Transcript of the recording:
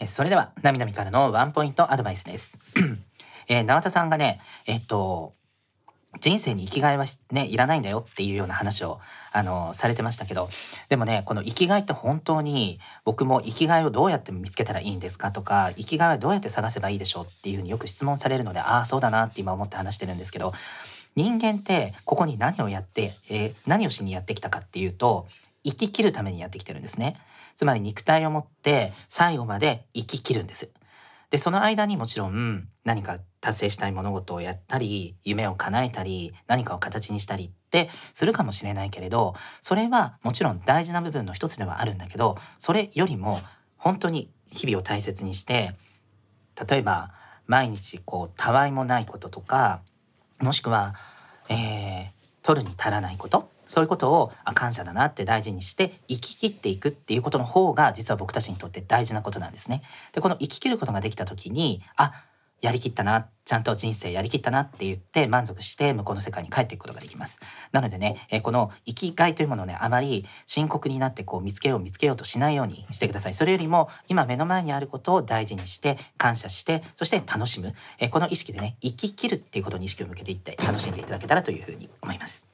えそれでは、なみなみからのワンポイントアドバイスです。えー、永田さんがね、えっと、人生に生きがいはね、いらないんだよっていうような話を、あの、されてましたけど、でもね、この生きがいって本当に、僕も生きがいをどうやって見つけたらいいんですかとか、生きがいはどうやって探せばいいでしょうっていうふうによく質問されるので、ああ、そうだなって今思って話してるんですけど、人間ってここに何をやって、えー、何をしにやってきたかっていうと生き切るためにやってきてるんですねつまり肉体を持って最後まで生き切るんですでその間にもちろん何か達成したい物事をやったり夢を叶えたり何かを形にしたりってするかもしれないけれどそれはもちろん大事な部分の一つではあるんだけどそれよりも本当に日々を大切にして例えば毎日こうたわいもないこととかもしくは、えー、取るに足らないことそういうことをあ感謝だなって大事にして生き切っていくっていうことの方が実は僕たちにとって大事なことなんですね。でこの生き切ることができた時にあやりきったなちゃんと人生やりきったなって言って満足して向こうの世界に帰っていくことができますなのでね、えこの生きがいというものをねあまり深刻になってこう見つけよう見つけようとしないようにしてくださいそれよりも今目の前にあることを大事にして感謝してそして楽しむ、えこの意識でね生ききるっていうことに意識を向けていって楽しんでいただけたらというふうに思います